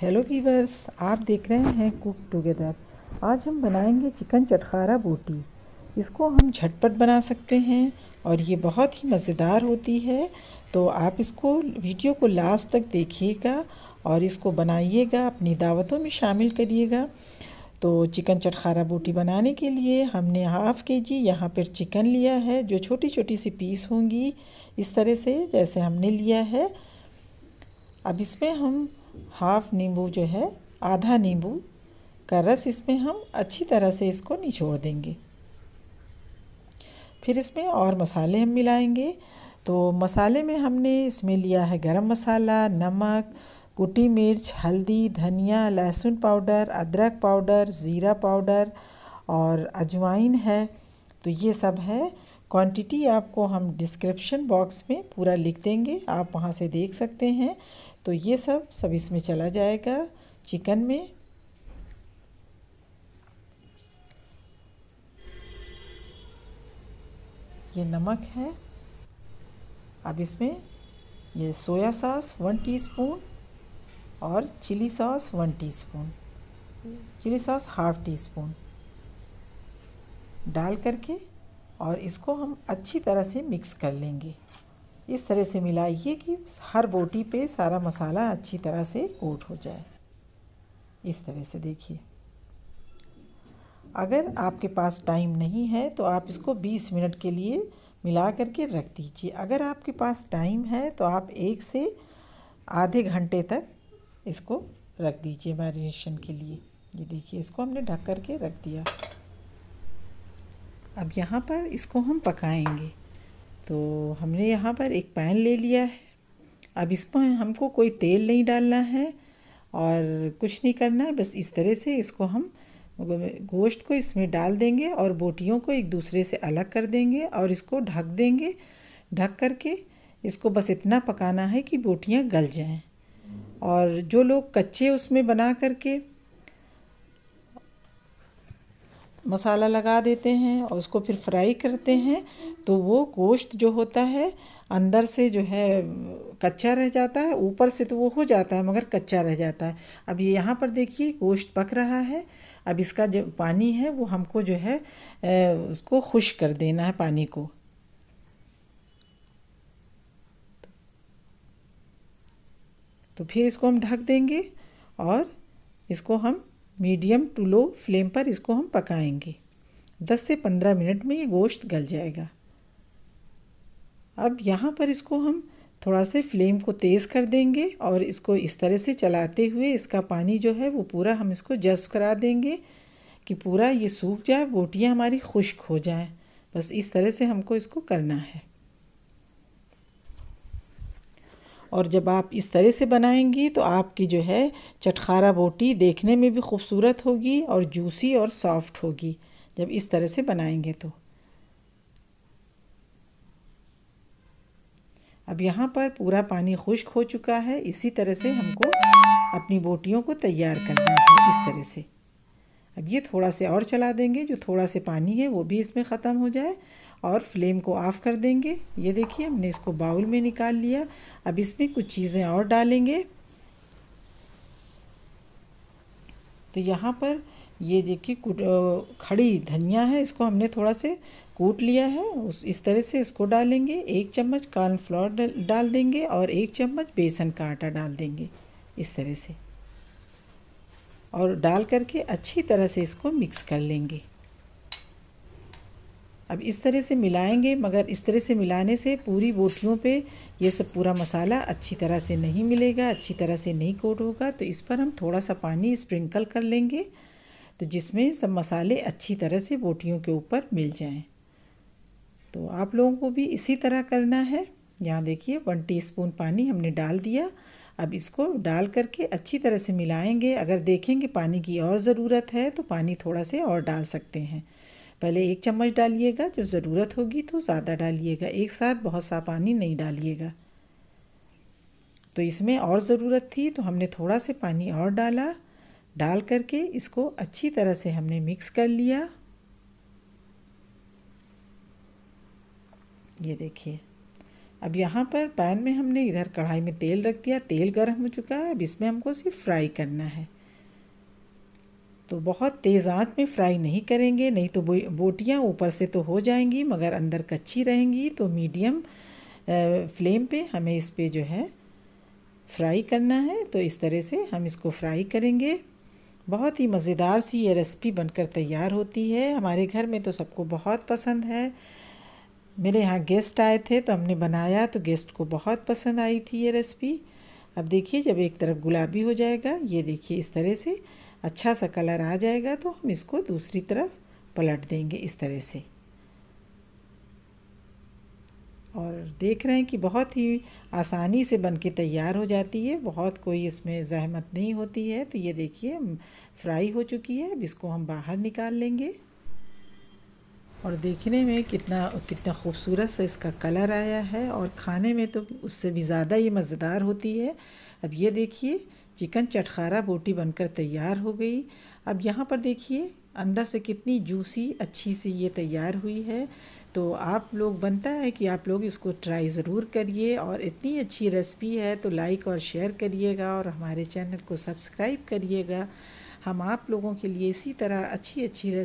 hello viewers आप देख रहे हैं कुक टुगेदर आज हम बनाएंगे चिकन चटखारा बोटी इसको हम झटपट बना सकते हैं और ये बहुत ही मज़ेदार होती है तो आप इसको वीडियो को लास्ट तक देखिएगा और इसको बनाइएगा अपनी दावतों में शामिल करिएगा तो चिकन चटखारा बोटी बनाने के लिए हमने हाफ़ के जी यहाँ पर चिकन लिया है जो छोटी छोटी सी पीस होंगी इस तरह से जैसे हमने लिया है अब इसमें हम हाफ नींबू जो है आधा नींबू का रस इसमें हम अच्छी तरह से इसको निचोड़ देंगे फिर इसमें और मसाले हम मिलाएंगे तो मसाले में हमने इसमें लिया है गरम मसाला नमक कुटी मिर्च हल्दी धनिया लहसुन पाउडर अदरक पाउडर ज़ीरा पाउडर और अजवाइन है तो ये सब है क्वांटिटी आपको हम डिस्क्रिप्शन बॉक्स में पूरा लिख देंगे आप वहाँ से देख सकते हैं तो ये सब सब इसमें चला जाएगा चिकन में ये नमक है अब इसमें ये सोया सॉस वन टीस्पून और chilli sauce one teaspoon chilli sauce half teaspoon डाल करके और इसको हम अच्छी तरह से मिक्स कर लेंगे इस तरह से मिलाइए कि हर बोटी पे सारा मसाला अच्छी तरह से कोट हो जाए इस तरह से देखिए अगर आपके पास टाइम नहीं है तो आप इसको 20 मिनट के लिए मिला करके रख दीजिए अगर आपके पास टाइम है तो आप एक से आधे घंटे तक इसको रख दीजिए मैरिनेशन के लिए ये देखिए इसको हमने ढक करके रख दिया अब यहाँ पर इसको हम पकाएंगे तो हमने यहाँ पर एक पैन ले लिया है अब इसमें हमको कोई तेल नहीं डालना है और कुछ नहीं करना है बस इस तरह से इसको हम गोश्त को इसमें डाल देंगे और बोटियों को एक दूसरे से अलग कर देंगे और इसको ढक देंगे ढक करके इसको बस इतना पकाना है कि बोटियाँ गल जाएँ और जो लोग कच्चे उसमें बना करके मसाला लगा देते हैं और उसको फिर फ्राई करते हैं तो वो गोश्त जो होता है अंदर से जो है कच्चा रह जाता है ऊपर से तो वो हो जाता है मगर कच्चा रह जाता है अब ये यहाँ पर देखिए गोश्त पक रहा है अब इसका जो पानी है वो हमको जो है उसको खुश कर देना है पानी को तो फिर इसको हम ढक देंगे और इसको हम मीडियम टू लो फ्लेम पर इसको हम पकाएंगे 10 से 15 मिनट में ये गोश्त गल जाएगा अब यहाँ पर इसको हम थोड़ा से फ्लेम को तेज़ कर देंगे और इसको इस तरह से चलाते हुए इसका पानी जो है वो पूरा हम इसको जज्ब करा देंगे कि पूरा ये सूख जाए बोटियाँ हमारी खुश्क हो जाएँ बस इस तरह से हमको इसको करना है और जब आप इस तरह से बनाएंगी तो आपकी जो है चटखारा बोटी देखने में भी खूबसूरत होगी और जूसी और सॉफ्ट होगी जब इस तरह से बनाएंगे तो अब यहाँ पर पूरा पानी खुश्क हो चुका है इसी तरह से हमको अपनी बोटियों को तैयार करना है इस तरह से अब ये थोड़ा से और चला देंगे जो थोड़ा से पानी है वो भी इसमें ख़त्म हो जाए और फ्लेम को ऑफ़ कर देंगे ये देखिए हमने इसको बाउल में निकाल लिया अब इसमें कुछ चीज़ें और डालेंगे तो यहाँ पर ये देखिए खड़ी धनिया है इसको हमने थोड़ा से कूट लिया है उस इस तरह से इसको डालेंगे एक चम्मच कॉर्नफ्लोर डाल देंगे और एक चम्मच बेसन का आटा डाल देंगे इस तरह से और डाल करके अच्छी तरह से इसको मिक्स कर लेंगे अब इस तरह से मिलाएंगे मगर इस तरह से मिलाने से पूरी बोटियों पे ये सब पूरा मसाला अच्छी तरह से नहीं मिलेगा अच्छी तरह से नहीं कोट होगा तो इस पर हम थोड़ा सा पानी स्प्रिंकल कर लेंगे तो जिसमें सब मसाले अच्छी तरह से बोटियों के ऊपर मिल जाएं तो आप लोगों को भी इसी तरह करना है यहाँ देखिए वन टीस्पून पानी हमने डाल दिया अब इसको डाल करके अच्छी तरह से मिलाएंगे अगर देखेंगे पानी की और ज़रूरत है तो पानी थोड़ा से और डाल सकते हैं पहले एक चम्मच डालिएगा जब ज़रूरत होगी तो ज़्यादा डालिएगा एक साथ बहुत सा पानी नहीं डालिएगा तो इसमें और ज़रूरत थी तो हमने थोड़ा से पानी और डाला डाल करके इसको अच्छी तरह से हमने मिक्स कर लिया ये देखिए अब यहाँ पर पैन में हमने इधर कढ़ाई में तेल रख दिया तेल गर्म हो चुका है अब इसमें हमको सिर्फ फ्राई करना है तो बहुत तेज़ आंच में फ्राई नहीं करेंगे नहीं तो बोटियाँ ऊपर से तो हो जाएंगी मगर अंदर कच्ची रहेंगी तो मीडियम फ्लेम पे हमें इस पर जो है फ्राई करना है तो इस तरह से हम इसको फ्राई करेंगे बहुत ही मज़ेदार सी ये रेसिपी बनकर तैयार होती है हमारे घर में तो सबको बहुत पसंद है मेरे यहाँ गेस्ट आए थे तो हमने बनाया तो गेस्ट को बहुत पसंद आई थी ये रेसिपी अब देखिए जब एक तरफ गुलाबी हो जाएगा ये देखिए इस तरह से अच्छा सा कलर आ जाएगा तो हम इसको दूसरी तरफ पलट देंगे इस तरह से और देख रहे हैं कि बहुत ही आसानी से बन के तैयार हो जाती है बहुत कोई इसमें जहमत नहीं होती है तो ये देखिए फ्राई हो चुकी है अब इसको हम बाहर निकाल लेंगे और देखने में कितना कितना खूबसूरत सा इसका कलर आया है और खाने में तो उससे भी ज़्यादा ये मज़ेदार होती है अब ये देखिए चिकन चटखारा बोटी बनकर तैयार हो गई अब यहाँ पर देखिए अंदर से कितनी जूसी अच्छी सी ये तैयार हुई है तो आप लोग बनता है कि आप लोग इसको ट्राई ज़रूर करिए और इतनी अच्छी रेसिपी है तो लाइक और शेयर करिएगा और हमारे चैनल को सब्सक्राइब करिएगा हम आप लोगों के लिए इसी तरह अच्छी अच्छी